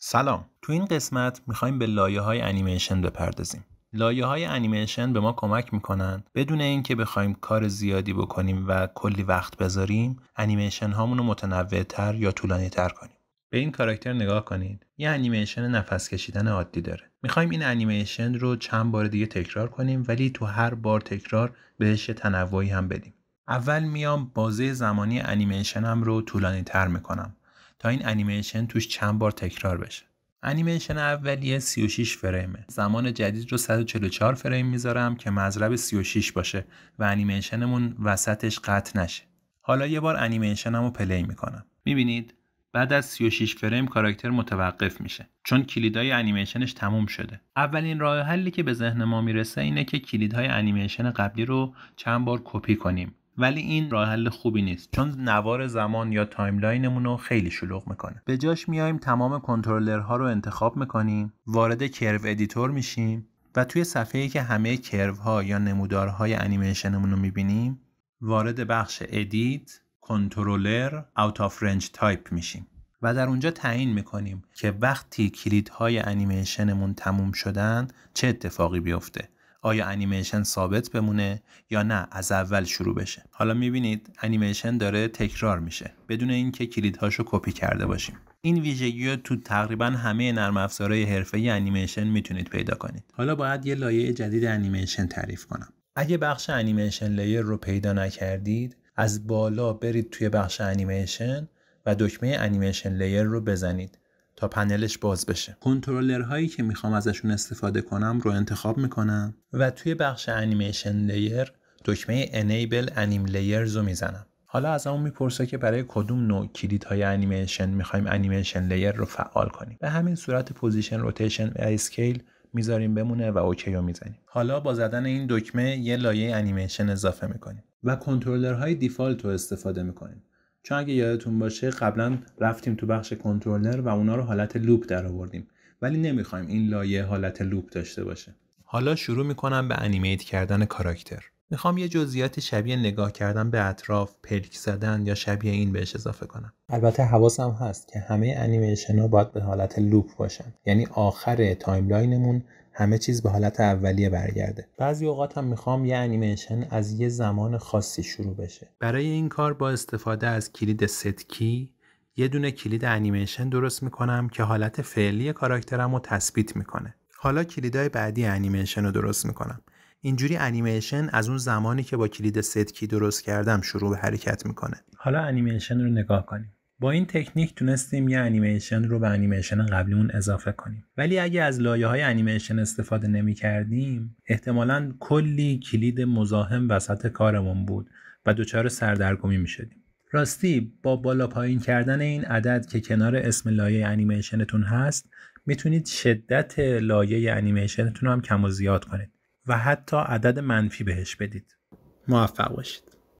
سلام تو این قسمت میخوایم به لایه های انیمیشن بپردازیم لایه های انیمیشن به ما کمک میکنن بدون اینکه بخوایم کار زیادی بکنیم و کلی وقت بذاریم انیمیشن هامونو رو متنوع تر یا طولانی تر کنیم به این کاراکتر نگاه کنید یه انیمیشن نفس کشیدن عادی داره میخوایم این انیمیشن رو چند بار دیگه تکرار کنیم ولی تو هر بار تکرار بهش تنوعی هم بدیم اول میام بازه زمانی انیمیشنم رو طولانی تر میکنم تا این انیمیشن توش چند بار تکرار بشه انیمیشن اولیه 36 فریمه زمان جدید رو 144 فریم میذارم که مذرب 36 باشه و انیمیشنمون وسطش قطع نشه حالا یه بار انیمیشنم رو پلی میکنم میبینید بعد از 36 فریم کاراکتر متوقف میشه چون کلیدهای انیمیشنش تموم شده اولین راه حلی که به ذهن ما میرسه اینه که کلیدهای انیمیشن قبلی رو چند بار کپی کنیم ولی این راه حل خوبی نیست چون نوار زمان یا تایملاینمون رو خیلی شلوغ میکنه به جاش میایم تمام کنترلرها رو انتخاب میکنیم وارد کرو ادیتور میشیم و توی صفحه‌ای که همه کروها یا نمودارهای انیمیشنمون رو میبینیم وارد بخش ادیت کنترلر اوت آف رنج تایپ میشیم و در اونجا تعیین میکنیم که وقتی کلیدهای انیمیشنمون تموم شدن چه اتفاقی بیفته آیا انیمیشن ثابت بمونه یا نه از اول شروع بشه حالا میبینید انیمیشن داره تکرار میشه بدون اینکه کلیدهاشو کپی کرده باشیم این ویژگی رو تو تقریبا همه نرم افزارهای حرفه‌ای انیمیشن میتونید پیدا کنید حالا باید یه لایه جدید انیمیشن تعریف کنم اگه بخش انیمیشن لایر رو پیدا نکردید از بالا برید توی بخش انیمیشن و دکمه انیمیشن لایر رو بزنید تا پنلش باز بشه کنترلر هایی که میخوام ازشون استفاده کنم رو انتخاب میکنم و توی بخش انیمیشن لیر دکمه Enable انیم لیرز رو میزنم حالا از اون میپرسه که برای کدوم نوع کلید های انیمیشن میخوایم انیمیشن لیر رو فعال کنیم به همین صورت پوزیشن روتیشن و اسکیل میذاریم بمونه و اوکی رو میزنیم حالا با زدن این دکمه یه لایه انیمیشن اضافه میکنیم و کنترلر های دیفالت رو استفاده میکنیم چون اگه یادتون باشه قبلا رفتیم تو بخش کنترلر و اونا رو حالت لوپ در آوردیم ولی نمیخوایم این لایه حالت لوپ داشته باشه حالا شروع میکنم به انیمیت کردن کاراکتر میخوام یه جزئیات شبیه نگاه کردن به اطراف پلک زدن یا شبیه این بهش اضافه کنم البته حواسم هست که همه انیمیشن ها باید به حالت لوپ باشن یعنی آخر تایملاینمون همه چیز به حالت اولیه برگرده بعضی اوقات هم میخوام یه انیمیشن از یه زمان خاصی شروع بشه برای این کار با استفاده از کلید ستکی یه دونه کلید انیمیشن درست میکنم که حالت فعلی کاراکترم رو تثبیت میکنه حالا کلیدهای بعدی انیمیشن رو درست میکنم اینجوری انیمیشن از اون زمانی که با کلید ستکی درست کردم شروع به حرکت میکنه حالا انیمیشن رو نگاه کنیم با این تکنیک تونستیم یه انیمیشن رو به انیمیشن قبلیمون اضافه کنیم ولی اگه از لایه های انیمیشن استفاده نمی کردیم احتمالا کلی کلید مزاحم وسط کارمون بود و دچار سردرگمی می شدیم راستی با بالا پایین کردن این عدد که کنار اسم لایه انیمیشنتون هست میتونید شدت لایه انیمیشنتون هم کم و زیاد کنید و حتی عدد منفی بهش بدید موفق باشید